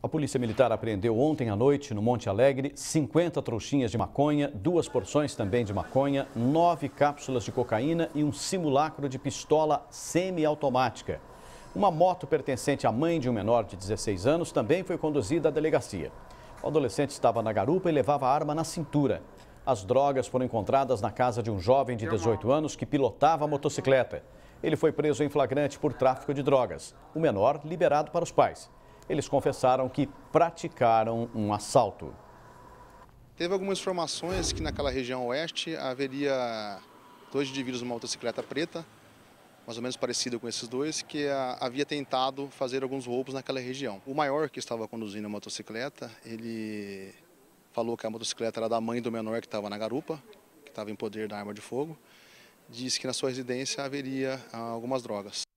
A Polícia Militar apreendeu ontem à noite, no Monte Alegre, 50 trouxinhas de maconha, duas porções também de maconha, nove cápsulas de cocaína e um simulacro de pistola semiautomática. Uma moto pertencente à mãe de um menor de 16 anos também foi conduzida à delegacia. O adolescente estava na garupa e levava a arma na cintura. As drogas foram encontradas na casa de um jovem de 18 anos que pilotava a motocicleta. Ele foi preso em flagrante por tráfico de drogas. O menor liberado para os pais. Eles confessaram que praticaram um assalto. Teve algumas informações que naquela região oeste haveria dois indivíduos numa motocicleta preta, mais ou menos parecido com esses dois, que ah, havia tentado fazer alguns roubos naquela região. O maior que estava conduzindo a motocicleta, ele falou que a motocicleta era da mãe do menor que estava na garupa, que estava em poder da arma de fogo, disse que na sua residência haveria ah, algumas drogas.